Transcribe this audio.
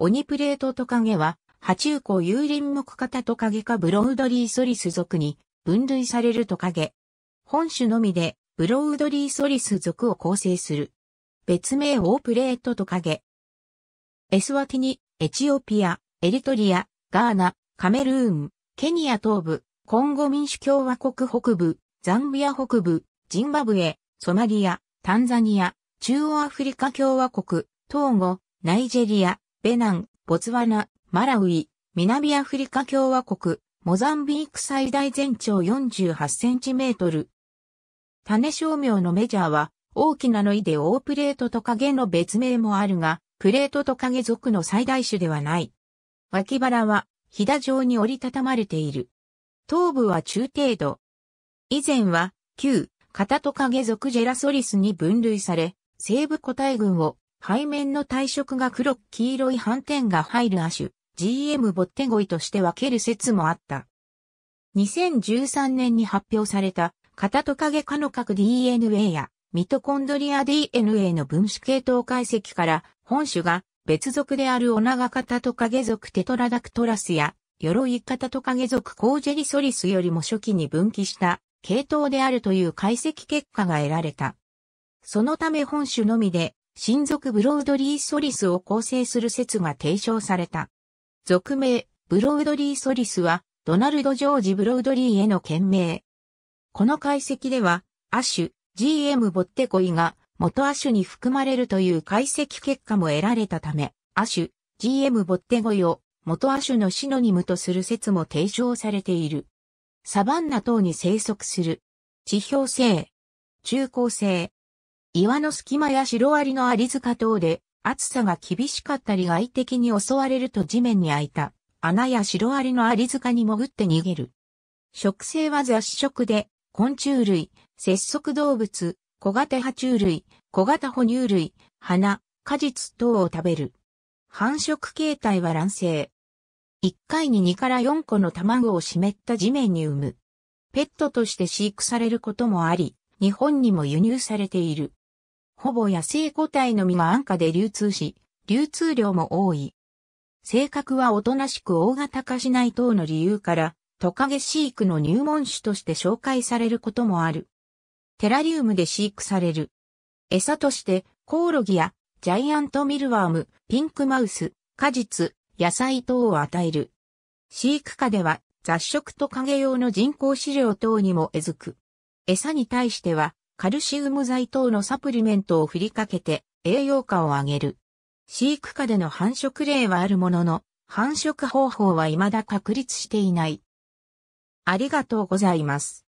オニプレートトカゲは、波中湖有林木型トカゲかブロウドリーソリス属に分類されるトカゲ。本種のみでブロウドリーソリス属を構成する。別名オープレートトカゲ。エスワティニ、エチオピア、エリトリア、ガーナ、カメルーン、ケニア東部、コンゴ民主共和国北部、ザンビア北部、ジンバブエ、ソマリア、タンザニア、中央アフリカ共和国、トーゴ、ナイジェリア、ベナン、ボツワナ、マラウイ、南アフリカ共和国、モザンビーク最大全長48センチメートル。種商名のメジャーは、大きなのイでオープレートトカゲの別名もあるが、プレートトカゲ属の最大種ではない。脇腹は、ひだ状に折りたたまれている。頭部は中程度。以前は、旧、カタトカゲ属ジェラソリスに分類され、西部個体群を背面の体色が黒く黄色い斑点が入る亜種、GM ボッテゴイとして分ける説もあった。2013年に発表された、型トカゲ科の核 DNA やミトコンドリア DNA の分子系統解析から、本種が別属であるオナガカタトカゲ属テトラダクトラスや、鎧カタトカゲ属コージェリソリスよりも初期に分岐した系統であるという解析結果が得られた。そのため本種のみで親族ブロードリーソリスを構成する説が提唱された。俗名、ブロードリーソリスは、ドナルド・ジョージ・ブロードリーへの件名。この解析では、アシュ、GM ボッテコイが元アシュに含まれるという解析結果も得られたため、アシュ、GM ボッテゴイを元亜種のシノニムとする説も提唱されている。サバンナ等に生息する。地表性、中高性、岩の隙間やシロアリのアリ塚等で、暑さが厳しかったり外敵に襲われると地面に開いた穴やシロアリのアリ塚に潜って逃げる。植生は雑食で、昆虫類、節足動物、小型爬虫類、小型哺乳類、花、果実等を食べる。繁殖形態は卵生。1回に2から4個の卵を湿った地面に産む。ペットとして飼育されることもあり、日本にも輸入されている。ほぼ野生個体のみが安価で流通し、流通量も多い。性格はおとなしく大型化しない等の理由から、トカゲ飼育の入門種として紹介されることもある。テラリウムで飼育される。餌として、コオロギやジャイアントミルワーム、ピンクマウス、果実、野菜等を与える。飼育下では雑食トカゲ用の人工飼料等にもえずく。餌に対してはカルシウム剤等のサプリメントを振りかけて栄養価を上げる。飼育下での繁殖例はあるものの、繁殖方法は未だ確立していない。ありがとうございます。